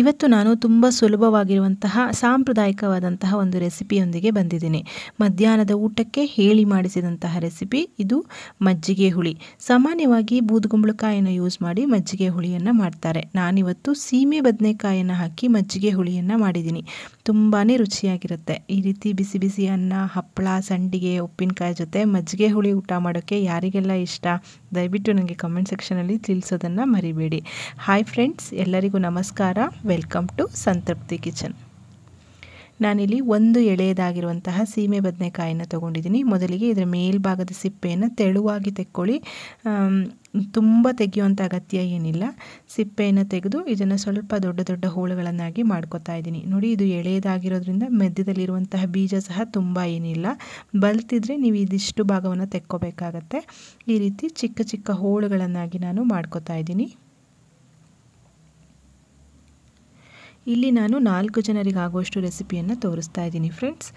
ಇವತ್ತು ನಾನು ತುಂಬ ಸುಲಭವಾಗಿರುವಂತಹ ಸಾಂಪ್ರದಾಯಿಕವಾದಂತಹ ಒಂದು ರೆಸಿಪಿಯೊಂದಿಗೆ ಬಂದಿದ್ದೀನಿ ಮಧ್ಯಾಹ್ನದ ಊಟಕ್ಕೆ ಹೇಳಿ ಮಾಡಿಸಿದಂತಹ ರೆಸಿಪಿ ಇದು ಮಜ್ಜಿಗೆ ಹುಳಿ ಸಾಮಾನ್ಯವಾಗಿ ಬೂದುಗುಂಬಳಕಾಯನ್ನು ಯೂಸ್ ಮಾಡಿ ಮಜ್ಜಿಗೆ ಹುಳಿಯನ್ನು ಮಾಡ್ತಾರೆ ನಾನಿವತ್ತು ಸೀಮೆ ಬದನೆಕಾಯಿಯನ್ನು ಹಾಕಿ ಮಜ್ಜಿಗೆ ಹುಳಿಯನ್ನು ಮಾಡಿದ್ದೀನಿ ತುಂಬಾ ರುಚಿಯಾಗಿರುತ್ತೆ ಈ ರೀತಿ ಬಿಸಿ ಬಿಸಿ ಅನ್ನ ಹಪ್ಪಳ ಸಂಡಿಗೆ ಉಪ್ಪಿನಕಾಯಿ ಜೊತೆ ಮಜ್ಜಿಗೆ ಹುಳಿ ಊಟ ಮಾಡೋಕ್ಕೆ ಯಾರಿಗೆಲ್ಲ ಇಷ್ಟ ದಯವಿಟ್ಟು ನನಗೆ ಕಮೆಂಟ್ ಸೆಕ್ಷನಲ್ಲಿ ತಿಳಿಸೋದನ್ನು ಮರಿಬೇಡಿ ಹಾಯ್ ಫ್ರೆಂಡ್ಸ್ ಎಲ್ಲರಿಗೂ ನಮಸ್ಕಾರ ವೆಲ್ಕಮ್ ಟು ಸಂತೃಪ್ತಿ ಕಿಚನ್ ನಾನಿಲ್ಲಿ ಒಂದು ಎಳೆಯದಾಗಿರುವಂತಹ ಸೀಮೆ ಬದನೆಕಾಯಿನ ತೊಗೊಂಡಿದ್ದೀನಿ ಮೊದಲಿಗೆ ಇದರ ಮೇಲ್ಭಾಗದ ಸಿಪ್ಪೆಯನ್ನು ತೆಳುವಾಗಿ ತೆಕ್ಕೊಳ್ಳಿ ತುಂಬ ತೆಗೆಯುವಂಥ ಅಗತ್ಯ ಏನಿಲ್ಲ ಸಿಪ್ಪೆಯನ್ನು ತೆಗೆದು ಇದನ್ನು ಸ್ವಲ್ಪ ದೊಡ್ಡ ದೊಡ್ಡ ಹೋಳುಗಳನ್ನಾಗಿ ಮಾಡ್ಕೋತಾ ಇದ್ದೀನಿ ನೋಡಿ ಇದು ಎಳೆಯದಾಗಿರೋದ್ರಿಂದ ಮಧ್ಯದಲ್ಲಿರುವಂತಹ ಬೀಜ ಸಹ ತುಂಬ ಏನಿಲ್ಲ ಬಲ್ತಿದ್ರೆ ನೀವು ಇದಿಷ್ಟು ಭಾಗವನ್ನು ತೆಕ್ಕೋಬೇಕಾಗತ್ತೆ ಈ ರೀತಿ ಚಿಕ್ಕ ಚಿಕ್ಕ ಹೋಳುಗಳನ್ನಾಗಿ ನಾನು ಮಾಡ್ಕೋತಾ ಇದ್ದೀನಿ ಇಲ್ಲಿ ನಾನು ನಾಲ್ಕು ಜನರಿಗೆ ಆಗುವಷ್ಟು ರೆಸಿಪಿಯನ್ನು ತೋರಿಸ್ತಾ ಇದ್ದೀನಿ ಫ್ರೆಂಡ್ಸ್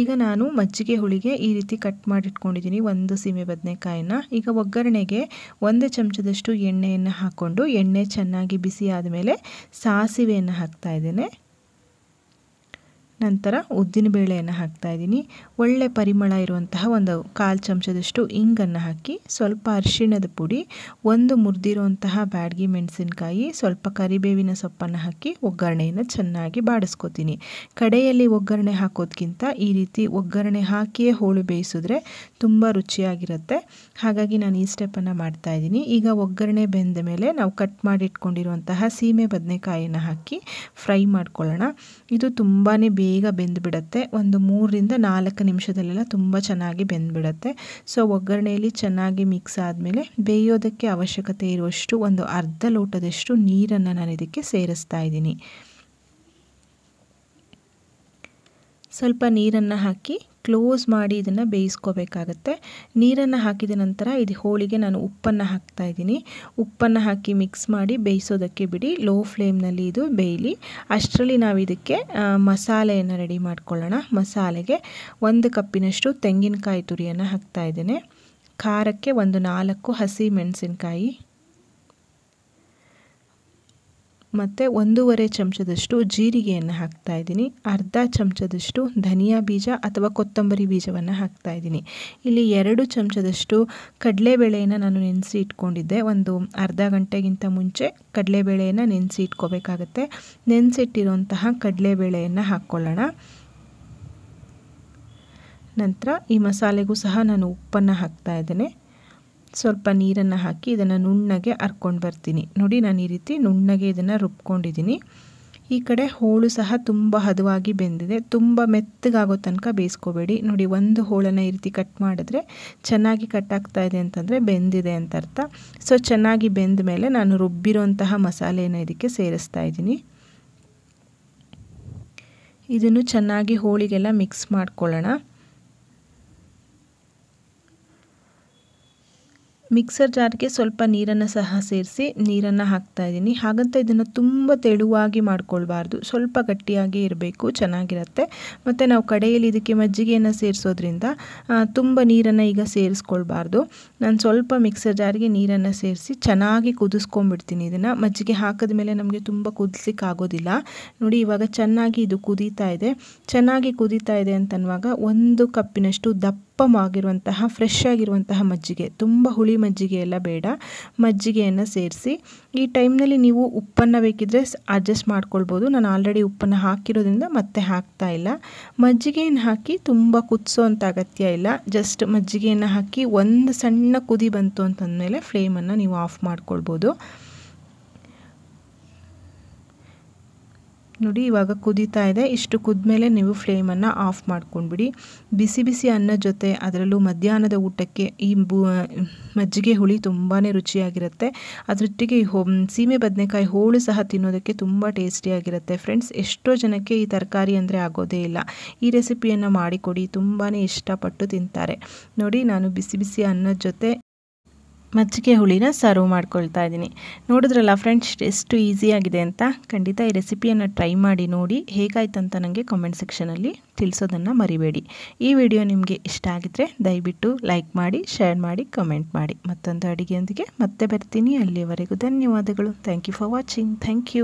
ಈಗ ನಾನು ಮಜ್ಜಿಗೆ ಹುಳಿಗೆ ಈ ರೀತಿ ಕಟ್ ಮಾಡಿಟ್ಕೊಂಡಿದ್ದೀನಿ ಒಂದು ಸೀಮೆ ಬದನೆಕಾಯಿನ ಈಗ ಒಗ್ಗರಣೆಗೆ ಒಂದು ಚಮಚದಷ್ಟು ಎಣ್ಣೆಯನ್ನು ಹಾಕ್ಕೊಂಡು ಎಣ್ಣೆ ಚೆನ್ನಾಗಿ ಬಿಸಿ ಆದಮೇಲೆ ಸಾಸಿವೆಯನ್ನು ಹಾಕ್ತಾ ಇದ್ದೇನೆ ನಂತರ ಉದ್ದಿನ ಹಾಕ್ತಾ ಇದ್ದೀನಿ ಒಳ್ಳೆ ಪರಿಮಳ ಇರುವಂತಹ ಒಂದು ಕಾಲು ಚಮಚದಷ್ಟು ಇಂಗನ್ನು ಹಾಕಿ ಸ್ವಲ್ಪ ಅರಿಶಿಣದ ಪುಡಿ ಒಂದು ಮುರಿದಿರುವಂತಹ ಬ್ಯಾಡ್ಗಿ ಮೆಣಸಿನಕಾಯಿ ಸ್ವಲ್ಪ ಕರಿಬೇವಿನ ಸೊಪ್ಪನ್ನು ಹಾಕಿ ಒಗ್ಗರಣೆಯನ್ನು ಚೆನ್ನಾಗಿ ಬಾಡಿಸ್ಕೋತೀನಿ ಕಡೆಯಲ್ಲಿ ಒಗ್ಗರಣೆ ಹಾಕೋದ್ಕಿಂತ ಈ ರೀತಿ ಒಗ್ಗರಣೆ ಹಾಕಿಯೇ ಹೋಳು ಬೇಯಿಸಿದ್ರೆ ತುಂಬ ರುಚಿಯಾಗಿರುತ್ತೆ ಹಾಗಾಗಿ ನಾನು ಈ ಸ್ಟೆಪ್ಪನ್ನು ಇದ್ದೀನಿ ಈಗ ಒಗ್ಗರಣೆ ಬೆಂದ ಮೇಲೆ ನಾವು ಕಟ್ ಮಾಡಿಟ್ಕೊಂಡಿರುವಂತಹ ಸೀಮೆ ಬದನೆಕಾಯಿಯನ್ನು ಹಾಕಿ ಫ್ರೈ ಮಾಡ್ಕೊಳ್ಳೋಣ ಇದು ತುಂಬಾ ಬೇ ಬೇಗ ಬೆಂದುಬಿಡತ್ತೆ ಒಂದು ಮೂರರಿಂದ ನಾಲ್ಕು ನಿಮಿಷದಲ್ಲೆಲ್ಲ ತುಂಬ ಚೆನ್ನಾಗಿ ಬೆಂದುಬಿಡತ್ತೆ ಸೊ ಒಗ್ಗರಣೆಯಲ್ಲಿ ಚೆನ್ನಾಗಿ ಮಿಕ್ಸ್ ಆದಮೇಲೆ ಬೇಯೋದಕ್ಕೆ ಅವಶ್ಯಕತೆ ಇರುವಷ್ಟು ಒಂದು ಅರ್ಧ ಲೋಟದಷ್ಟು ನೀರನ್ನು ನಾನು ಇದಕ್ಕೆ ಸೇರಿಸ್ತಾ ಇದ್ದೀನಿ ಸ್ವಲ್ಪ ನೀರನ್ನು ಹಾಕಿ ಕ್ಲೋಸ್ ಮಾಡಿ ಇದನ್ನು ಬೇಯಿಸ್ಕೋಬೇಕಾಗತ್ತೆ ನೀರನ್ನು ಹಾಕಿದ ನಂತರ ಇದು ಹೋಳಿಗೆ ನಾನು ಉಪ್ಪನ್ನು ಹಾಕ್ತಾ ಇದ್ದೀನಿ ಉಪ್ಪನ್ನು ಹಾಕಿ ಮಿಕ್ಸ್ ಮಾಡಿ ಬೇಯಿಸೋದಕ್ಕೆ ಬಿಡಿ ಲೋ ಫ್ಲೇಮ್ನಲ್ಲಿ ಇದು ಬೇಯಲಿ ಅಷ್ಟರಲ್ಲಿ ನಾವು ಇದಕ್ಕೆ ಮಸಾಲೆಯನ್ನು ರೆಡಿ ಮಾಡ್ಕೊಳ್ಳೋಣ ಮಸಾಲೆಗೆ ಒಂದು ಕಪ್ಪಿನಷ್ಟು ತೆಂಗಿನಕಾಯಿ ತುರಿಯನ್ನು ಹಾಕ್ತಾ ಇದ್ದೇನೆ ಖಾರಕ್ಕೆ ಒಂದು ನಾಲ್ಕು ಹಸಿ ಮೆಣಸಿನ್ಕಾಯಿ ಮತ್ತು ಒಂದೂವರೆ ಚಮಚದಷ್ಟು ಜೀರಿಗೆಯನ್ನು ಹಾಕ್ತಾ ಇದ್ದೀನಿ ಅರ್ಧ ಚಮಚದಷ್ಟು ಧನಿಯಾ ಬೀಜ ಅಥವಾ ಕೊತ್ತಂಬರಿ ಬೀಜವನ್ನು ಹಾಕ್ತಾ ಇದ್ದೀನಿ ಇಲ್ಲಿ ಎರಡು ಚಮಚದಷ್ಟು ಕಡಲೆಬೇಳೆಯನ್ನು ನಾನು ನೆನೆಸಿ ಇಟ್ಕೊಂಡಿದ್ದೆ ಒಂದು ಅರ್ಧ ಗಂಟೆಗಿಂತ ಮುಂಚೆ ಕಡಲೆಬೇಳೆಯನ್ನು ನೆನೆಸಿ ಇಟ್ಕೋಬೇಕಾಗತ್ತೆ ನೆನೆಸಿಟ್ಟಿರುವಂತಹ ಕಡಲೆಬೇಳೆಯನ್ನು ಹಾಕ್ಕೊಳ್ಳೋಣ ನಂತರ ಈ ಮಸಾಲೆಗೂ ಸಹ ನಾನು ಉಪ್ಪನ್ನು ಹಾಕ್ತಾ ಇದ್ದೇನೆ ಸ್ವಲ್ಪ ನೀರನ್ನು ಹಾಕಿ ಇದನ್ನು ನುಣ್ಣಗೆ ಹರ್ಕೊಂಡು ಬರ್ತೀನಿ ನೋಡಿ ನಾನು ಈ ರೀತಿ ನುಣ್ಣಗೆ ಇದನ್ನು ರುಬ್ಕೊಂಡಿದ್ದೀನಿ ಈ ಕಡೆ ಹೋಳು ಸಹ ತುಂಬ ಹದವಾಗಿ ಬೆಂದಿದೆ ತುಂಬ ಮೆತ್ತಗಾಗೋ ತನಕ ಬೇಯಿಸ್ಕೋಬೇಡಿ ನೋಡಿ ಒಂದು ಹೋಳನ್ನು ಈ ರೀತಿ ಕಟ್ ಮಾಡಿದ್ರೆ ಚೆನ್ನಾಗಿ ಕಟ್ ಆಗ್ತಾ ಇದೆ ಅಂತಂದರೆ ಬೆಂದಿದೆ ಅಂತ ಅರ್ಥ ಸೊ ಚೆನ್ನಾಗಿ ಬೆಂದ ಮೇಲೆ ನಾನು ರುಬ್ಬಿರೋಂತಹ ಮಸಾಲೆಯನ್ನು ಇದಕ್ಕೆ ಸೇರಿಸ್ತಾ ಇದ್ದೀನಿ ಇದನ್ನು ಚೆನ್ನಾಗಿ ಹೋಳಿಗೆಲ್ಲ ಮಿಕ್ಸ್ ಮಾಡ್ಕೊಳ್ಳೋಣ ಮಿಕ್ಸರ್ ಜಾರ್ಗೆ ಸ್ವಲ್ಪ ನೀರನ್ನು ಸಹ ಸೇರಿಸಿ ನೀರನ್ನು ಹಾಕ್ತಾ ಇದ್ದೀನಿ ಹಾಗಂತ ಇದನ್ನು ತುಂಬ ತೆಳುವಾಗಿ ಮಾಡ್ಕೊಳ್ಬಾರ್ದು ಸ್ವಲ್ಪ ಗಟ್ಟಿಯಾಗಿ ಇರಬೇಕು ಚೆನ್ನಾಗಿರುತ್ತೆ ಮತ್ತು ನಾವು ಕಡೆಯಲ್ಲಿ ಇದಕ್ಕೆ ಮಜ್ಜಿಗೆಯನ್ನು ಸೇರಿಸೋದ್ರಿಂದ ತುಂಬ ನೀರನ್ನು ಈಗ ಸೇರಿಸ್ಕೊಳ್ಬಾರ್ದು ನಾನು ಸ್ವಲ್ಪ ಮಿಕ್ಸರ್ ಜಾರಿಗೆ ನೀರನ್ನು ಸೇರಿಸಿ ಚೆನ್ನಾಗಿ ಕುದಿಸ್ಕೊಂಡ್ಬಿಡ್ತೀನಿ ಇದನ್ನು ಮಜ್ಜಿಗೆ ಹಾಕಿದ ಮೇಲೆ ನಮಗೆ ತುಂಬ ಕುದಿಸ್ಲಿಕ್ಕೆ ಆಗೋದಿಲ್ಲ ನೋಡಿ ಇವಾಗ ಚೆನ್ನಾಗಿ ಇದು ಕುದೀತಾ ಇದೆ ಚೆನ್ನಾಗಿ ಕುದೀತಾ ಇದೆ ಅಂತನ್ನುವಾಗ ಒಂದು ಕಪ್ಪಿನಷ್ಟು ದಪ್ಪ ಉತ್ತಮವಾಗಿರುವಂತಹ ಫ್ರೆಶ್ ಆಗಿರುವಂತಹ ಮಜ್ಜಿಗೆ ತುಂಬ ಹುಳಿ ಮಜ್ಜಿಗೆ ಎಲ್ಲ ಬೇಡ ಮಜ್ಜಿಗೆಯನ್ನು ಸೇರಿಸಿ ಈ ಟೈಮ್ನಲ್ಲಿ ನೀವು ಉಪ್ಪನ್ನು ಬೇಕಿದ್ದರೆ ಅಡ್ಜಸ್ಟ್ ಮಾಡ್ಕೊಳ್ಬೋದು ನಾನು ಆಲ್ರೆಡಿ ಉಪ್ಪನ್ನು ಹಾಕಿರೋದ್ರಿಂದ ಮತ್ತೆ ಹಾಕ್ತಾ ಇಲ್ಲ ಮಜ್ಜಿಗೆಯನ್ನು ಹಾಕಿ ತುಂಬ ಕುದಿಸೋ ಅಂತ ಅಗತ್ಯ ಇಲ್ಲ ಜಸ್ಟ್ ಮಜ್ಜಿಗೆಯನ್ನು ಹಾಕಿ ಒಂದು ಸಣ್ಣ ಕುದಿ ಬಂತು ಅಂತಂದಮೇಲೆ ಫ್ಲೇಮನ್ನು ನೀವು ಆಫ್ ಮಾಡ್ಕೊಳ್ಬೋದು ನೋಡಿ ಇವಾಗ ಕುದೀತಾ ಇದೆ ಇಷ್ಟು ಕುದ್ಮೇಲೆ ನೀವು ಫ್ಲೇಮನ್ನು ಆಫ್ ಮಾಡ್ಕೊಂಡ್ಬಿಡಿ ಬಿಸಿ ಬಿಸಿ ಅನ್ನ ಜೊತೆ ಅದರಲ್ಲೂ ಮಧ್ಯಾಹ್ನದ ಊಟಕ್ಕೆ ಈ ಬೂ ಮಜ್ಜಿಗೆ ಹುಳಿ ತುಂಬಾ ರುಚಿಯಾಗಿರುತ್ತೆ ಅದರೊಟ್ಟಿಗೆ ಈ ಹೋ ಸೀಮೆ ಬದನೆಕಾಯಿ ಹೋಳು ಸಹ ತಿನ್ನೋದಕ್ಕೆ ತುಂಬ ಟೇಸ್ಟಿಯಾಗಿರುತ್ತೆ ಫ್ರೆಂಡ್ಸ್ ಎಷ್ಟೋ ಜನಕ್ಕೆ ಈ ತರಕಾರಿ ಅಂದರೆ ಆಗೋದೇ ಇಲ್ಲ ಈ ರೆಸಿಪಿಯನ್ನು ಮಾಡಿಕೊಡಿ ತುಂಬಾ ಇಷ್ಟಪಟ್ಟು ತಿಂತಾರೆ ನೋಡಿ ನಾನು ಬಿಸಿ ಬಿಸಿ ಅನ್ನದ ಜೊತೆ ಮಜ್ಜಿಗೆ ಹುಳಿನ ಸರ್ವ್ ಮಾಡ್ಕೊಳ್ತಾ ಇದ್ದೀನಿ ನೋಡಿದ್ರಲ್ಲ ಫ್ರೆಂಡ್ಸ್ ಎಷ್ಟು ಈಸಿಯಾಗಿದೆ ಅಂತ ಖಂಡಿತ ಈ ರೆಸಿಪಿಯನ್ನು ಟ್ರೈ ಮಾಡಿ ನೋಡಿ ಹೇಗಾಯ್ತು ಅಂತ ನನಗೆ ಕಮೆಂಟ್ ಸೆಕ್ಷನಲ್ಲಿ ತಿಳಿಸೋದನ್ನು ಮರಿಬೇಡಿ ಈ ವಿಡಿಯೋ ನಿಮಗೆ ಇಷ್ಟ ಆಗಿದ್ರೆ ದಯವಿಟ್ಟು ಲೈಕ್ ಮಾಡಿ ಶೇರ್ ಮಾಡಿ ಕಮೆಂಟ್ ಮಾಡಿ ಮತ್ತೊಂದು ಅಡುಗೆಯೊಂದಿಗೆ ಮತ್ತೆ ಬರ್ತೀನಿ ಅಲ್ಲಿಯವರೆಗೂ ಧನ್ಯವಾದಗಳು thank you for watching thank you